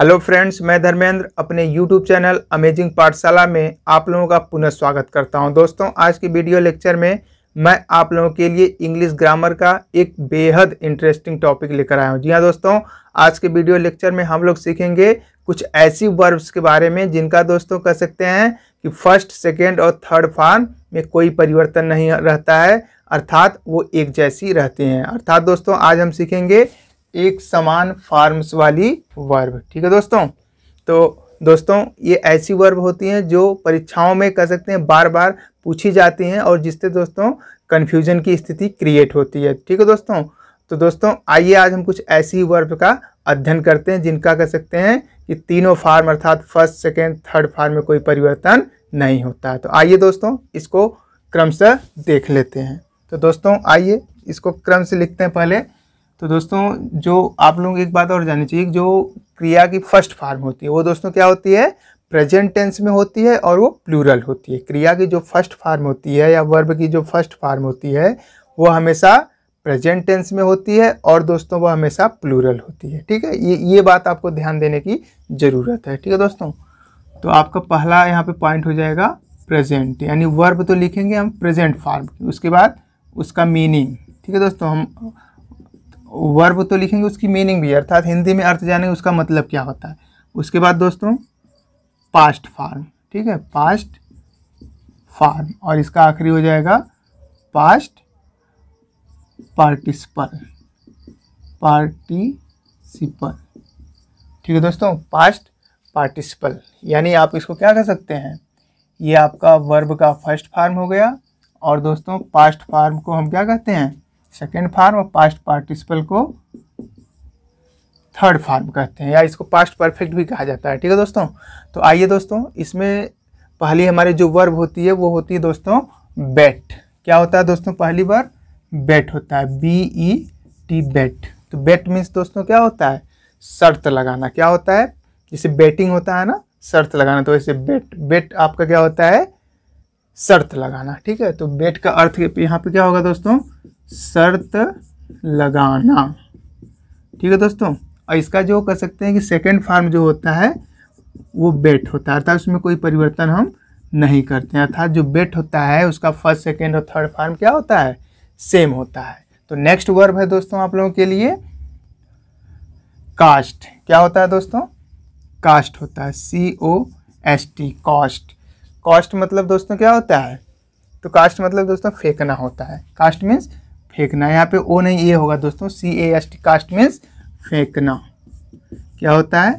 hello friends मैं धर्मेंद्र अपने YouTube channel amazing पाठशाला में आप लोगों का पुनः स्वागत करता हूं दोस्तों आज की वीडियो लेक्चर में मैं आप लोगों के लिए इंग्लिश ग्रामर का एक बेहद इंटरेस्टिंग टॉपिक लेकर आया हूं जी हां दोस्तों आज के वीडियो लेक्चर में हम लोग सीखेंगे कुछ ऐसी वर्ब्स के बारे में जिनका दोस्तों कह सकते हैं कि फर्स्ट सेकेंड और थर्ड फार्म में कोई परिवर्तन नहीं रहता है अर्थात वो एक जैसी रहते हैं अर्थात दोस्तों आज हम सीखेंगे एक समान फार्म्स वाली वर्ब ठीक है दोस्तों तो दोस्तों ये ऐसी वर्ब होती हैं जो परीक्षाओं में कह सकते हैं बार बार पूछी जाती हैं और जिससे दोस्तों कन्फ्यूजन की स्थिति क्रिएट होती है ठीक है दोस्तों तो दोस्तों आइए आज हम कुछ ऐसी वर्ब का अध्ययन करते हैं जिनका कह सकते हैं कि तीनों फार्म अर्थात फर्स्ट सेकेंड थर्ड फार्म में कोई परिवर्तन नहीं होता है तो आइए दोस्तों इसको क्रम से देख लेते हैं तो दोस्तों आइए इसको क्रम से लिखते हैं पहले तो दोस्तों जो आप लोग एक बात और जाननी चाहिए जो क्रिया की फर्स्ट फार्म होती है वो दोस्तों क्या होती है प्रेजेंट टेंस में होती है और वो प्लूरल होती है क्रिया की जो फर्स्ट फार्म होती है या वर्ब की जो फर्स्ट फार्म होती है वो हमेशा प्रेजेंट टेंस में होती है और दोस्तों वो हमेशा प्लूरल होती है ठीक है ये ये बात आपको ध्यान देने की ज़रूरत है ठीक है दोस्तों तो आपका पहला यहाँ पे पॉइंट हो जाएगा प्रेजेंट यानी वर्ब तो लिखेंगे हम प्रेजेंट फार्म उसके बाद उसका मीनिंग ठीक है दोस्तों हम वर्ब तो लिखेंगे उसकी मीनिंग भी अर्थात हिंदी में अर्थ जानेंगे उसका मतलब क्या होता है उसके बाद दोस्तों पास्ट फार्म ठीक है पास्ट फार्म और इसका आखिरी हो जाएगा पास्ट पार्टिसिपल पार्टिसिपल ठीक है दोस्तों पास्ट पार्टिसिपल यानी आप इसको क्या कह सकते हैं ये आपका वर्ब का फर्स्ट फार्म हो गया और दोस्तों पास्ट फार्म को हम क्या कहते हैं सेकेंड फार्म और पास्ट पार्टिसिपल को थर्ड फार्म कहते हैं या इसको पास्ट परफेक्ट भी कहा जाता है ठीक है दोस्तों तो आइए दोस्तों इसमें पहली हमारी जो वर्ब होती है वो होती है दोस्तों बेट क्या होता है दोस्तों पहली बार बेट होता है बी ई टी बेट तो बेट मीन्स दोस्तों क्या होता है शर्त लगाना क्या होता है जैसे बेटिंग होता है ना शर्त लगाना तो वैसे बेट बेट आपका क्या होता है शर्त लगाना ठीक है तो बेट का अर्थ यहाँ पे क्या होगा दोस्तों शर्त लगाना ठीक है दोस्तों और इसका जो कह सकते हैं कि सेकेंड फार्म जो होता है वो बेट होता है अर्थात उसमें कोई परिवर्तन हम नहीं करते हैं अर्थात जो बेट होता है उसका फर्स्ट सेकेंड और थर्ड फार्म क्या होता है सेम होता है तो नेक्स्ट वर्ब है दोस्तों आप लोगों के लिए कास्ट क्या होता है दोस्तों कास्ट होता है C O S T cost cost मतलब दोस्तों क्या होता है तो कास्ट मतलब दोस्तों फेंकना होता है कास्ट मीन्स फेंकना यहाँ पे ओ नहीं ये होगा दोस्तों C A S T cast means फेंकना क्या होता है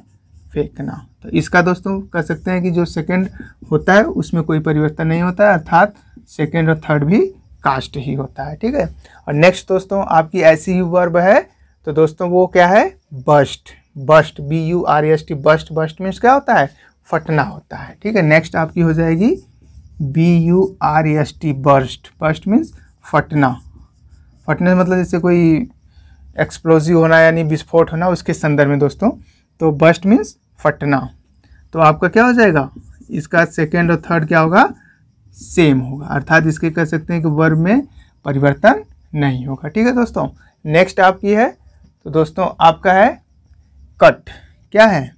फेंकना तो इसका दोस्तों कह सकते हैं कि जो सेकंड होता है उसमें कोई परिवर्तन नहीं होता है अर्थात सेकंड और थर्ड भी कास्ट ही होता है ठीक है और नेक्स्ट दोस्तों आपकी ऐसी ही वर्ब है तो दोस्तों वो क्या है burst burst B U R S T burst burst means क्या होता है फटना होता है ठीक है नेक्स्ट आपकी हो जाएगी B U R S T burst burst means फटना हॉटनेस मतलब जैसे कोई एक्सप्लोजिव होना यानी विस्फोट होना उसके संदर्भ में दोस्तों तो बस्ट मीन्स फटना तो आपका क्या हो जाएगा इसका सेकेंड और थर्ड क्या होगा सेम होगा अर्थात इसके कह सकते हैं कि वर्ब में परिवर्तन नहीं होगा ठीक है दोस्तों नेक्स्ट आपकी है तो दोस्तों आपका है कट क्या है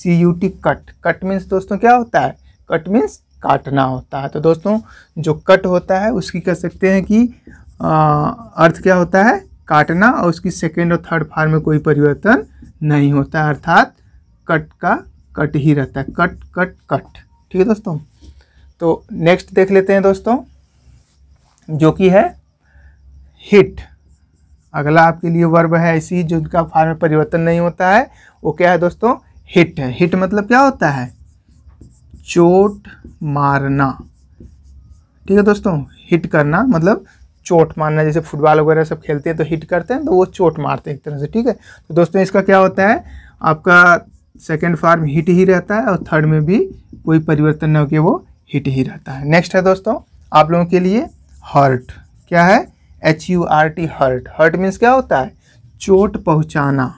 C U T cut cut means दोस्तों क्या होता है कट मीन्स काटना होता है तो दोस्तों जो कट होता है उसकी कह सकते हैं कि अर्थ क्या होता है काटना और उसकी सेकेंड और थर्ड फार्म में कोई परिवर्तन नहीं होता अर्थात कट का कट ही रहता है कट कट कट ठीक है दोस्तों तो नेक्स्ट देख लेते हैं दोस्तों जो कि है हिट अगला आपके लिए वर्ब है ऐसी जिनका फार्म में परिवर्तन नहीं होता है वो क्या है दोस्तों हिट है हिट मतलब क्या होता है चोट मारना ठीक है दोस्तों हिट करना मतलब चोट मारना जैसे फुटबॉल वगैरह सब खेलते हैं तो हिट करते हैं तो वो चोट मारते हैं एक तरह से ठीक है तो दोस्तों इसका क्या होता है आपका सेकेंड फार्म हिट ही रहता है और थर्ड में भी कोई परिवर्तन न होकर वो हिट ही रहता है नेक्स्ट है दोस्तों आप लोगों के लिए हर्ट क्या है H U R T hurt hurt means क्या होता है चोट पहुंचाना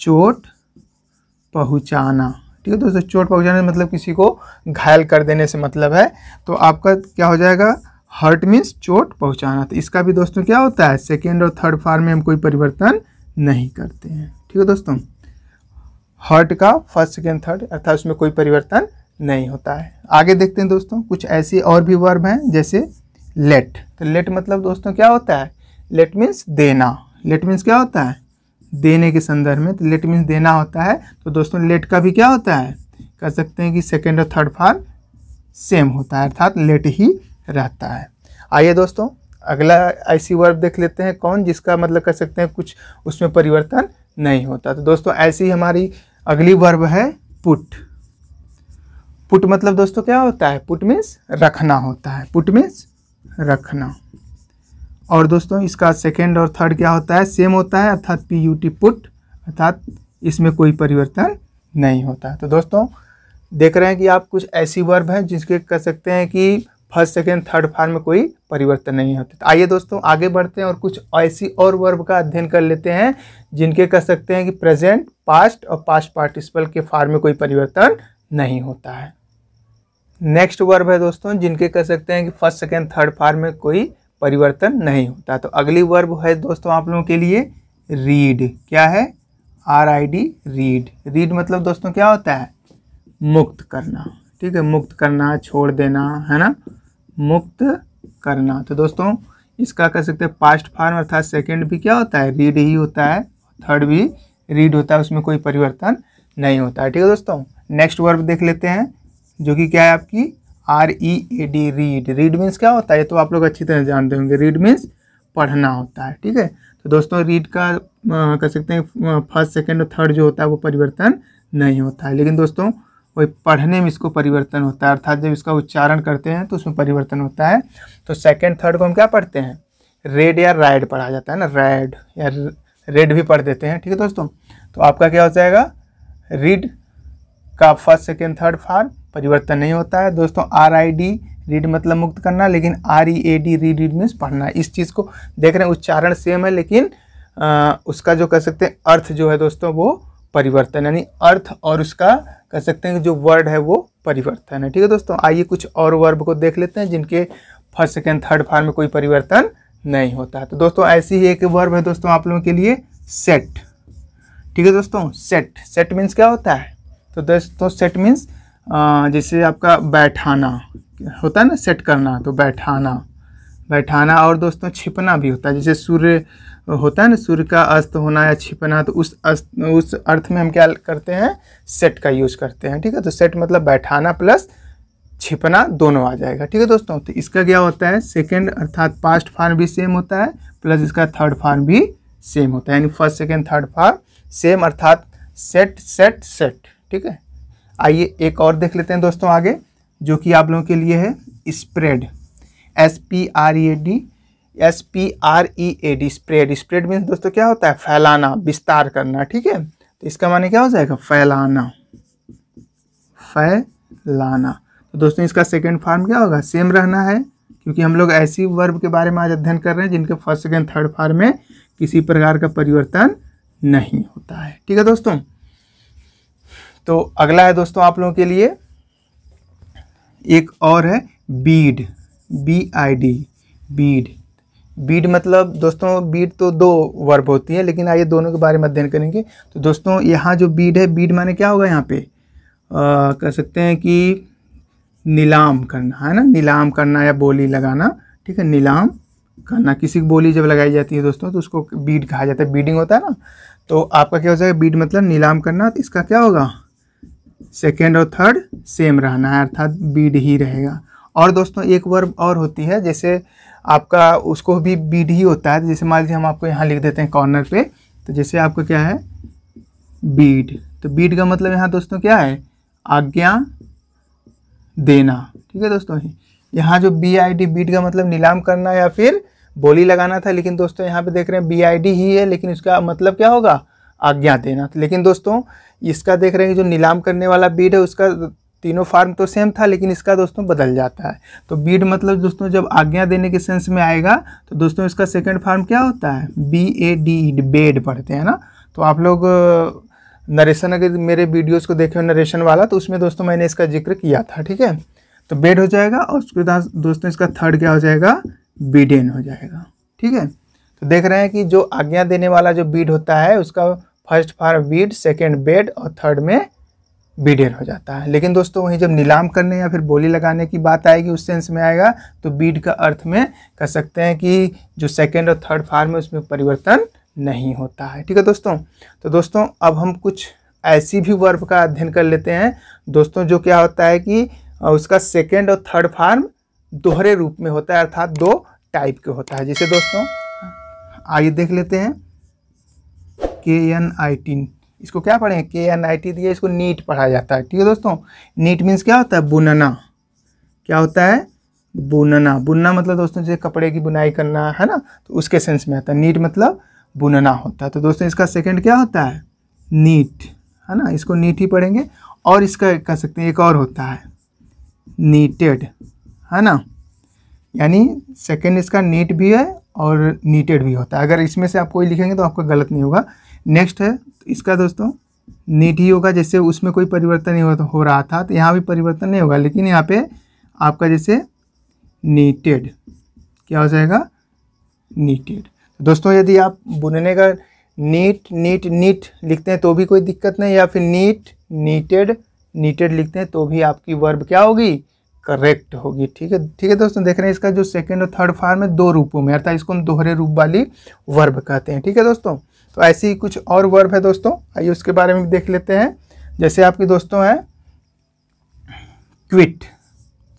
चोट पहुंचाना ठीक है दोस्तों चोट पहुंचाने मतलब किसी को घायल कर देने से मतलब है तो आपका क्या हो जाएगा हर्ट मीन्स चोट पहुंचाना तो इसका भी दोस्तों क्या होता है सेकेंड और थर्ड फॉर्म में हम कोई परिवर्तन नहीं करते हैं ठीक है दोस्तों हर्ट का फर्स्ट सेकेंड थर्ड अर्थात उसमें कोई परिवर्तन नहीं होता है आगे देखते हैं दोस्तों कुछ ऐसे और भी वर्ब हैं जैसे लेट तो लेट मतलब दोस्तों क्या होता है लेट मीन्स देना लेट मीन्स क्या होता है देने के संदर्भ में तो लेट मीन्स देना होता है तो दोस्तों लेट का भी क्या होता है कह सकते हैं कि सेकेंड और थर्ड फॉर्म सेम होता है अर्थात लेट ही रहता है आइए दोस्तों अगला ऐसी वर्ब देख लेते हैं कौन जिसका मतलब कह सकते हैं कुछ उसमें परिवर्तन नहीं होता तो दोस्तों ऐसी हमारी अगली वर्ब है पुट पुट मतलब दोस्तों क्या होता है पुट मीन्स रखना होता है पुट मीन्स रखना और दोस्तों इसका सेकेंड और थर्ड क्या होता है सेम होता है अर्थात पी यू टी पुट अर्थात इसमें कोई परिवर्तन नहीं होता तो दोस्तों देख रहे हैं कि आप कुछ ऐसी वर्ब हैं जिसके कह सकते हैं कि फर्स्ट सेकेंड थर्ड फार्म में कोई परिवर्तन नहीं होता तो आइए दोस्तों आगे बढ़ते हैं और कुछ ऐसी और वर्ब का अध्ययन कर लेते हैं जिनके कह सकते हैं कि प्रेजेंट पास्ट और पास्ट पार्टिसिपल के फार्म में कोई परिवर्तन नहीं होता है नेक्स्ट वर्ब है दोस्तों जिनके कह सकते हैं कि फर्स्ट सेकेंड थर्ड फार्म में कोई परिवर्तन नहीं होता तो अगली वर्ब है दोस्तों आप लोगों के लिए रीड क्या है R I D read rid मतलब दोस्तों क्या होता है मुक्त करना ठीक है मुक्त करना छोड़ देना है ना मुक्त करना तो दोस्तों इसका कह सकते हैं पास्ट फॉर्म अर्थात सेकंड भी क्या होता है रीड ही होता है थर्ड भी रीड होता है उसमें कोई परिवर्तन नहीं होता है ठीक है दोस्तों नेक्स्ट वर्ब देख लेते हैं जो कि क्या है आपकी R E A D read read means क्या होता है ये तो आप लोग अच्छी तरह जानते होंगे रीड मीन्स पढ़ना होता है ठीक है तो दोस्तों रीड का कह सकते हैं फर्स्ट सेकेंड और थर्ड जो होता है वो परिवर्तन नहीं होता है लेकिन दोस्तों वही पढ़ने में इसको परिवर्तन होता है अर्थात जब इसका उच्चारण करते हैं तो उसमें परिवर्तन होता है तो सेकेंड थर्ड को हम क्या पढ़ते हैं रेड या राइड पढ़ा जाता है ना रेड या रेड भी पढ़ देते हैं ठीक है दोस्तों तो आपका क्या हो जाएगा रीड का फर्स्ट सेकेंड थर्ड फार परिवर्तन नहीं होता है दोस्तों आर आई डी रीड मतलब मुक्त करना लेकिन R E A D read read means पढ़ना इस चीज़ को देख रहे हैं उच्चारण सेम है लेकिन आ, उसका जो कह सकते हैं अर्थ जो है दोस्तों वो परिवर्तन यानी अर्थ और उसका कह सकते हैं कि जो वर्ड है वो परिवर्तन है ठीक है दोस्तों आइए कुछ और वर्ब को देख लेते हैं जिनके फर्स्ट सेकेंड थर्ड फार्म में कोई परिवर्तन नहीं होता है तो दोस्तों ऐसी ही एक वर्ब है दोस्तों आप लोगों के लिए सेट ठीक है दोस्तों सेट सेट मीन्स क्या होता है तो दोस्तों सेट मीन्स जैसे आपका बैठाना होता है ना सेट करना तो बैठाना बैठाना और दोस्तों छिपना भी होता है जैसे सूर्य होता है ना सूर्य का अस्त होना या छिपना तो उस अस्त उस अर्थ में हम क्या करते हैं सेट का यूज करते हैं ठीक है तो सेट मतलब बैठाना प्लस छिपना दोनों आ जाएगा ठीक है दोस्तों तो इसका क्या होता है सेकेंड अर्थात पास्ट फार्म भी सेम होता है प्लस इसका थर्ड फार्म भी सेम होता है यानी first second third form same अर्थात सेट सेट सेट ठीक है आइए एक और देख लेते हैं दोस्तों आगे जो कि आप लोगों के लिए है spread S P R A D S P R E A D spread spread means दोस्तों क्या होता है फैलाना विस्तार करना ठीक है तो इसका माने क्या हो जाएगा फैलाना फैलाना तो दोस्तों इसका सेकेंड फार्म क्या होगा सेम रहना है क्योंकि हम लोग ऐसी वर्ब के बारे में आज अध्ययन कर रहे हैं जिनके फर्स्ट सेकेंड थर्ड फार्म में किसी प्रकार का परिवर्तन नहीं होता है ठीक है दोस्तों तो अगला है दोस्तों आप लोगों के लिए एक और है bid B I D bid bid मतलब दोस्तों बीड तो दो वर्ब होती है लेकिन आइए दोनों के बारे में अध्ययन करेंगे तो दोस्तों यहाँ जो बीड है बीड माने क्या होगा यहाँ पे आ, कह सकते हैं कि नीलाम करना है ना नीलाम करना या बोली लगाना ठीक है नीलाम करना किसी की बोली जब लगाई जाती है दोस्तों तो उसको बीड कहा जाता है बीडिंग होता है ना तो आपका क्या हो जाएगा बीड मतलब नीलाम करना तो इसका क्या होगा सेकेंड और थर्ड सेम रहना है अर्थात बीड ही रहेगा और दोस्तों एक वर्ब और होती है जैसे आपका उसको भी बी डी होता है जैसे मान लीजिए हम आपको यहाँ लिख देते हैं कॉर्नर पे तो जैसे आपका क्या है बीड तो बीड का मतलब यहाँ दोस्तों क्या है आज्ञा देना ठीक है दोस्तों यहाँ जो बी आई डी बीड का मतलब नीलाम करना या फिर बोली लगाना था लेकिन दोस्तों यहाँ पे देख रहे हैं बी आई डी ही है लेकिन उसका मतलब क्या होगा आज्ञा देना लेकिन दोस्तों इसका देख रहे हैं कि जो नीलाम करने वाला बीड है उसका तीनों फार्म तो सेम था लेकिन इसका दोस्तों बदल जाता है तो बीड मतलब दोस्तों जब आज्ञा देने के सेंस में आएगा तो दोस्तों इसका सेकंड फार्म क्या होता है बी ए डी बेड पढ़ते हैं ना तो आप लोग नरेशन अगर मेरे वीडियोस को देखे हो नरेशन वाला तो उसमें दोस्तों मैंने इसका जिक्र किया था ठीक है तो बेड हो जाएगा और उसके बाद दोस्तों इसका थर्ड क्या हो जाएगा बीडेन हो जाएगा ठीक है तो देख रहे हैं कि जो आज्ञा देने वाला जो बीड होता है उसका first form bid second bade और थर्ड में बीडियर हो जाता है लेकिन दोस्तों वहीं जब नीलाम करने या फिर बोली लगाने की बात आएगी उस सेंस में आएगा तो बीड का अर्थ में कह सकते हैं कि जो सेकेंड और थर्ड फार्म है उसमें परिवर्तन नहीं होता है ठीक है दोस्तों तो दोस्तों अब हम कुछ ऐसी भी वर्ब का अध्ययन कर लेते हैं दोस्तों जो क्या होता है कि उसका सेकेंड और थर्ड फार्म दोहरे रूप में होता है अर्थात दो टाइप के होता है जिसे दोस्तों आइए देख लेते हैं के एन आई टी इसको क्या पढ़ें के एन आई टी दिया इसको नीट पढ़ा जाता है ठीक है दोस्तों नीट मीन्स क्या होता है बुनना क्या होता है बुनना बुनना मतलब दोस्तों जैसे कपड़े की बुनाई करना है ना तो उसके सेंस में आता है नीट मतलब बुनना होता है तो दोस्तों इसका सेकंड क्या होता है नीट है ना इसको नीट ही पढ़ेंगे और इसका कह सकते हैं एक और होता है नीटेड है ना यानी सेकेंड इसका नीट भी है और नीटेड भी होता है अगर इसमें से आप कोई लिखेंगे तो आपका गलत नहीं होगा नेक्स्ट है इसका दोस्तों नीट ही होगा जैसे उसमें कोई परिवर्तन नहीं हो रहा था तो यहाँ भी परिवर्तन नहीं होगा लेकिन यहाँ पे आपका जैसे नीटेड क्या हो जाएगा नीटेड दोस्तों यदि आप बुनने का नीट नीट नीट लिखते हैं तो भी कोई दिक्कत नहीं या फिर नीट नीटेड नीटेड लिखते हैं तो भी आपकी वर्ब क्या होगी करेक्ट होगी ठीक है ठीक है दोस्तों देख रहे हैं इसका जो सेकेंड और थर्ड फार्म है दो रूपों में अर्थात इसको हम दोहरे रूप वाली वर्ब कहते हैं ठीक है दोस्तों तो ऐसे ही कुछ और वर्ब है दोस्तों आइए उसके बारे में भी देख लेते हैं जैसे आपके दोस्तों हैं क्विट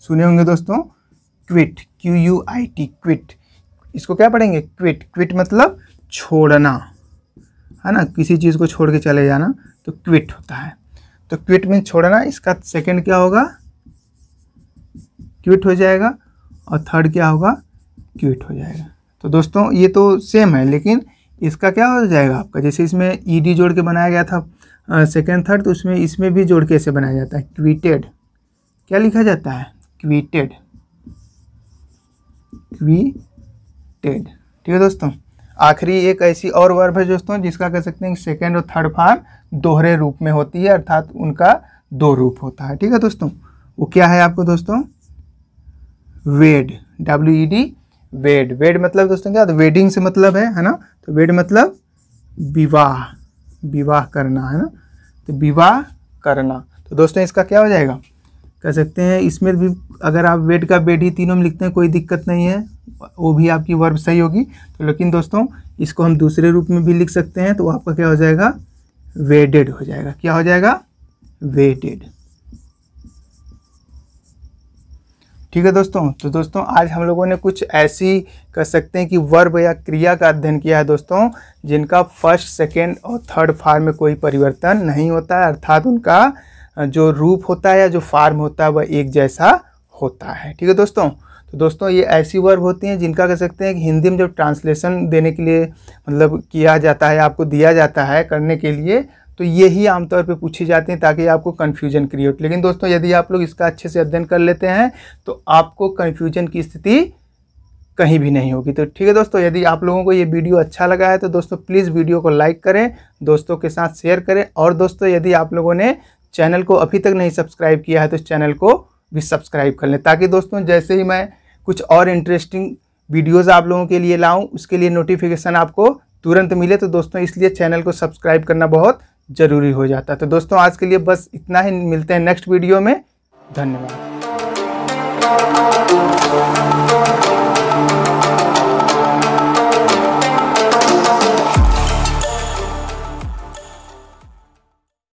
सुने होंगे दोस्तों quit Q U I T quit इसको क्या पढ़ेंगे क्विट क्विट मतलब छोड़ना है ना किसी चीज़ को छोड़ के चले जाना तो क्विट होता है तो क्विट में छोड़ना इसका सेकंड क्या होगा क्विट हो जाएगा और थर्ड क्या होगा क्विट हो जाएगा तो दोस्तों ये तो सेम है लेकिन इसका क्या हो जाएगा आपका जैसे इसमें ई e जोड़ के बनाया गया था सेकेंड थर्ड तो उसमें इसमें भी जोड़ के ऐसे बनाया जाता है क्विटेड क्या लिखा जाता है क्विटेड क्विटेड ठीक है दोस्तों आखिरी एक ऐसी और वर्ब है दोस्तों जिसका कह सकते हैं सेकेंड और थर्ड फार्म दोहरे रूप में होती है अर्थात उनका दो रूप होता है ठीक है दोस्तों वो क्या है आपको दोस्तों वेड डब्ल्यू ई डी वेड वेड मतलब दोस्तों क्या वेडिंग से मतलब है है ना तो वेड मतलब विवाह विवाह करना है ना तो विवाह करना तो दोस्तों इसका क्या हो जाएगा कह सकते हैं इसमें भी अगर आप वेड का वेड ही तीनों में लिखते हैं कोई दिक्कत नहीं है वो भी आपकी वर्ब सही होगी तो लेकिन दोस्तों इसको हम दूसरे रूप में भी लिख सकते हैं तो आपका क्या हो जाएगा वेडेड हो जाएगा क्या हो जाएगा वेडेड ठीक है दोस्तों तो दोस्तों आज हम लोगों ने कुछ ऐसी कह सकते हैं कि वर्ब या क्रिया का अध्ययन किया है दोस्तों जिनका फर्स्ट सेकेंड और थर्ड फार्म में कोई परिवर्तन नहीं होता है अर्थात उनका जो रूप होता है या जो फार्म होता है वह एक जैसा होता है ठीक है दोस्तों तो दोस्तों ये ऐसी वर्ब होती हैं जिनका कह सकते हैं कि हिंदी में जब ट्रांसलेशन देने के लिए मतलब किया जाता है आपको दिया जाता है करने के लिए तो यही आमतौर पे पूछी जाती हैं ताकि आपको कन्फ्यूजन क्रिएट लेकिन दोस्तों यदि आप लोग इसका अच्छे से अध्ययन कर लेते हैं तो आपको कन्फ्यूजन की स्थिति कहीं भी नहीं होगी तो ठीक है दोस्तों यदि आप लोगों को ये वीडियो अच्छा लगा है तो दोस्तों प्लीज़ वीडियो को लाइक करें दोस्तों के साथ शेयर करें और दोस्तों यदि आप लोगों ने चैनल को अभी तक नहीं सब्सक्राइब किया है तो चैनल को भी सब्सक्राइब कर लें ताकि दोस्तों जैसे ही मैं कुछ और इंटरेस्टिंग वीडियोज़ आप लोगों के लिए लाऊँ उसके लिए नोटिफिकेशन आपको तुरंत मिले तो दोस्तों इसलिए चैनल को सब्सक्राइब करना बहुत ज़रूरी हो जाता है तो दोस्तों आज के लिए बस इतना ही मिलते हैं नेक्स्ट वीडियो में धन्यवाद